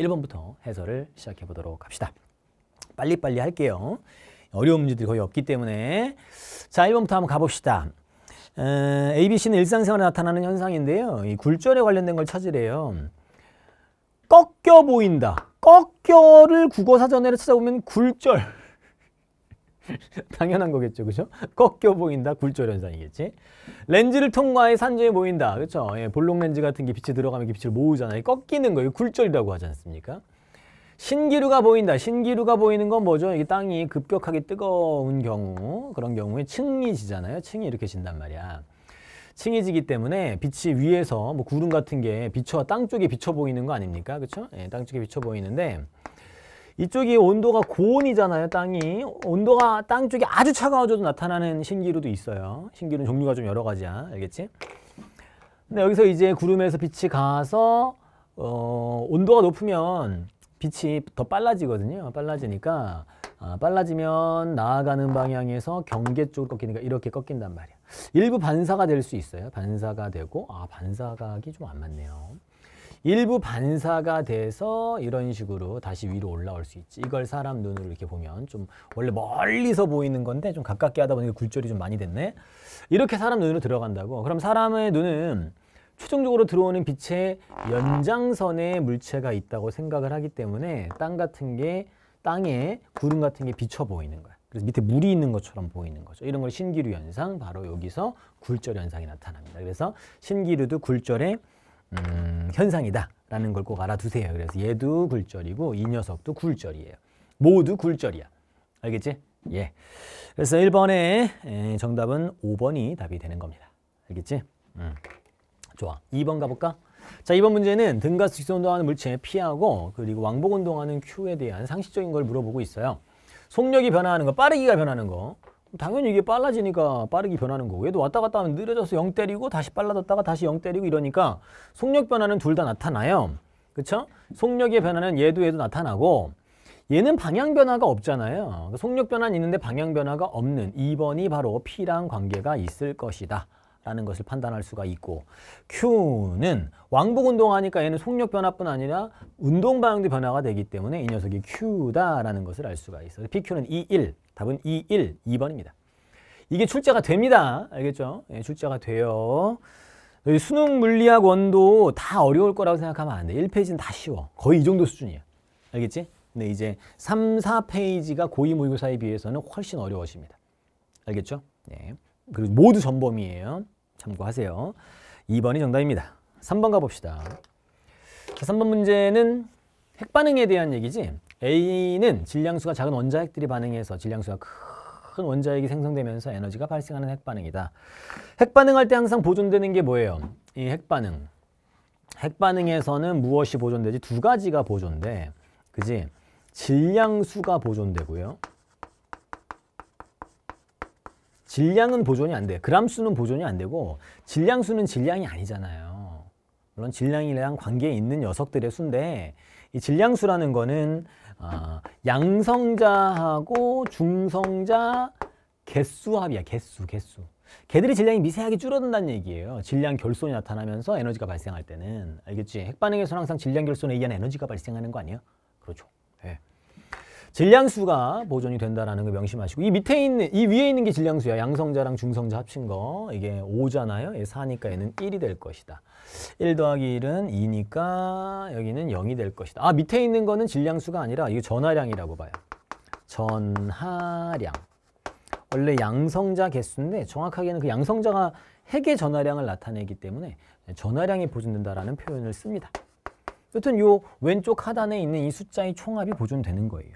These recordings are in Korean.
1번부터 해설을 시작해 보도록 합시다. 빨리빨리 할게요. 어려운 문제들이 거의 없기 때문에 자 1번부터 한번 가봅시다. 에, ABC는 일상생활에 나타나는 현상인데요. 이 굴절에 관련된 걸 찾으래요. 꺾여 보인다. 꺾여를 국어사전에 찾아보면 굴절 당연한 거겠죠. 그죠? 꺾여 보인다. 굴절 현상이겠지. 렌즈를 통과해 산조해 보인다. 그렇죠? 예, 볼록 렌즈 같은 게 빛이 들어가면 빛을 모으잖아요. 꺾이는 거예요. 굴절이라고 하지 않습니까? 신기루가 보인다. 신기루가 보이는 건 뭐죠? 이게 땅이 급격하게 뜨거운 경우 그런 경우에 층이 지잖아요. 층이 이렇게 진단 말이야. 층이 지기 때문에 빛이 위에서 뭐 구름 같은 게 비쳐 땅 쪽에 비쳐 보이는 거 아닙니까? 그렇죠? 예, 땅 쪽에 비춰 보이는데 이쪽이 온도가 고온이잖아요 땅이 온도가 땅 쪽이 아주 차가워져도 나타나는 신기루도 있어요 신기루는 종류가 좀 여러 가지야 알겠지 근데 여기서 이제 구름에서 빛이 가서 어, 온도가 높으면 빛이 더 빨라지거든요 빨라지니까 아, 빨라지면 나아가는 방향에서 경계 쪽으로 꺾이니까 이렇게 꺾인단 말이야 일부 반사가 될 수 있어요. 반사가 되고 아 반사각이 좀 안 맞네요. 일부 반사가 돼서 이런 식으로 다시 위로 올라올 수 있지. 이걸 사람 눈으로 이렇게 보면 좀 원래 멀리서 보이는 건데 좀 가깝게 하다 보니까 굴절이 좀 많이 됐네. 이렇게 사람 눈으로 들어간다고. 그럼 사람의 눈은 최종적으로 들어오는 빛의 연장선에 물체가 있다고 생각을 하기 때문에 땅 같은 게 땅에 구름 같은 게 비쳐 보이는 거야. 그래서 밑에 물이 있는 것처럼 보이는 거죠. 이런 걸신기류 현상, 바로 여기서 굴절 현상이 나타납니다. 그래서 신기류도 굴절의 음, 현상이다라는 걸 꼭 알아두세요. 그래서 얘도 굴절이고 이 녀석도 굴절이에요. 모두 굴절이야. 알겠지? 예. 그래서 1번의 정답은 5번이 답이 되는 겁니다. 알겠지? 음. 좋아. 2번 가볼까? 자, 이번 문제는 등가 수직선 운동하는 물체 피하고 그리고 왕복 운동하는 Q에 대한 상식적인 걸 물어보고 있어요. 속력이 변화하는 거, 빠르기가 변하는 거. 당연히 이게 빨라지니까 빠르게 변하는 거고 얘도 왔다 갔다 하면 느려져서 0 때리고 다시 빨라졌다가 다시 0 때리고 이러니까 속력 변화는 둘 다 나타나요. 그렇죠? 속력의 변화는 얘도 얘도 나타나고 얘는 방향 변화가 없잖아요. 그러니까 속력 변화는 있는데 방향 변화가 없는 2번이 바로 P랑 관계가 있을 것이다. 라는 것을 판단할 수가 있고 Q는 왕복 운동하니까 얘는 속력 변화뿐 아니라 운동 방향도 변화가 되기 때문에 이 녀석이 Q다라는 것을 알 수가 있어요. PQ는 E1, 답은 E1, 2번입니다. 이게 출제가 됩니다. 알겠죠? 예, 출제가 돼요. 수능 물리학 원도 다 어려울 거라고 생각하면 안 돼. 요 1페이지는 다 쉬워. 거의 이 정도 수준이야. 알겠지? 근데 이제 3, 4페이지가 고위 모의고사에 비해서는 훨씬 어려워집니다. 알겠죠? 네. 예. 그리고 모두 전범이에요. 참고하세요. 2번이 정답입니다. 3번 가봅시다. 자, 3번 문제는 핵반응에 대한 얘기지. A는 질량수가 작은 원자핵들이 반응해서 질량수가 큰 원자핵이 생성되면서 에너지가 발생하는 핵반응이다. 핵반응할 때 항상 보존되는 게 뭐예요? 이 핵반응. 핵반응에서는 무엇이 보존되지? 두 가지가 보존돼. 그지? 질량수가 보존되고요. 질량은 보존이 안 돼. 요 그람수는 보존이 안 되고 질량수는 질량이 아니잖아요. 물론 질량이랑 관계에 있는 녀석들의 수인데 이 질량수라는 거는 어, 양성자하고 중성자 개수합이야. 개수, 개수. 개들이 질량이 미세하게 줄어든다는 얘기예요. 질량 결손이 나타나면서 에너지가 발생할 때는. 알겠지? 핵반응에서는 항상 질량 결손에 의한 에너지가 발생하는 거 아니에요? 그렇죠. 질량수가 보존이 된다라는 걸 명심하시고 이 밑에 있는 이 위에 있는 게 질량수야. 양성자랑 중성자 합친 거. 이게 5잖아요. 얘 4니까 얘는 1이 될 것이다. 1 더하기 1은 2니까 여기는 0이 될 것이다. 아, 밑에 있는 거는 질량수가 아니라 이거 전하량이라고 봐요. 전하량. 원래 양성자 개수인데 정확하게는 그 양성자가 핵의 전하량을 나타내기 때문에 전하량이 보존된다라는 표현을 씁니다. 여튼 이 왼쪽 하단에 있는 이 숫자의 총합이 보존되는 거예요.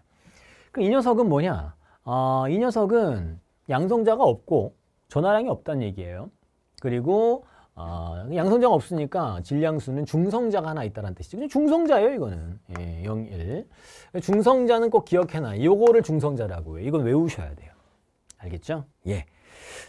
그이 녀석은 뭐냐? 아, 이 녀석은 양성자가 없고 전화량이 없다는 얘기예요. 그리고 아, 양성자가 없으니까 질량수는 중성자가 하나 있다는 뜻이죠. 중성자예요, 이거는. 예, 0, 1. 중성자는 꼭 기억해놔. 요거를 중성자라고 해요. 이건 외우셔야 돼요. 알겠죠? 예.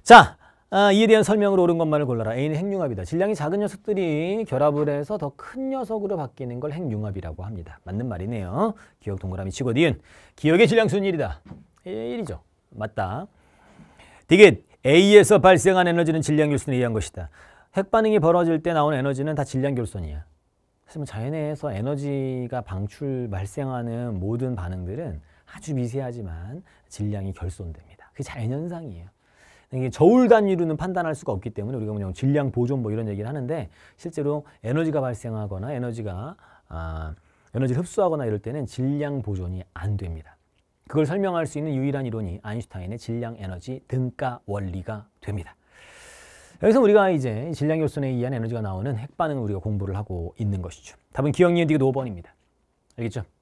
자, 아, 이에 대한 설명으로 옳은 것만을 골라라. A는 핵융합이다. 질량이 작은 녀석들이 결합을 해서 더 큰 녀석으로 바뀌는 걸 핵융합이라고 합니다. 맞는 말이네요. 기억 동그라미 치고 니은. 기억의 질량수는 1이다. 1이죠. 예, 맞다. 디귿. A에서 발생한 에너지는 질량 결손에 의한 것이다. 핵 반응이 벌어질 때 나온 에너지는 다 질량 결손이야. 하지만 자연에서 에너지가 방출 발생하는 모든 반응들은 아주 미세하지만 질량이 결손됩니다. 그게 자연현상이에요. 저울 단위로는 판단할 수가 없기 때문에 우리가 그냥 질량 보존 뭐 이런 얘기를 하는데 실제로 에너지가 발생하거나 에너지가 아, 에너지를 흡수하거나 이럴 때는 질량 보존이 안 됩니다. 그걸 설명할 수 있는 유일한 이론이 아인슈타인의 질량 에너지 등가 원리가 됩니다. 여기서 우리가 이제 질량 결손에 의한 에너지가 나오는 핵반응을 우리가 공부를 하고 있는 것이죠. 답은 기억 력은 디귿 5번입니다. 알겠죠?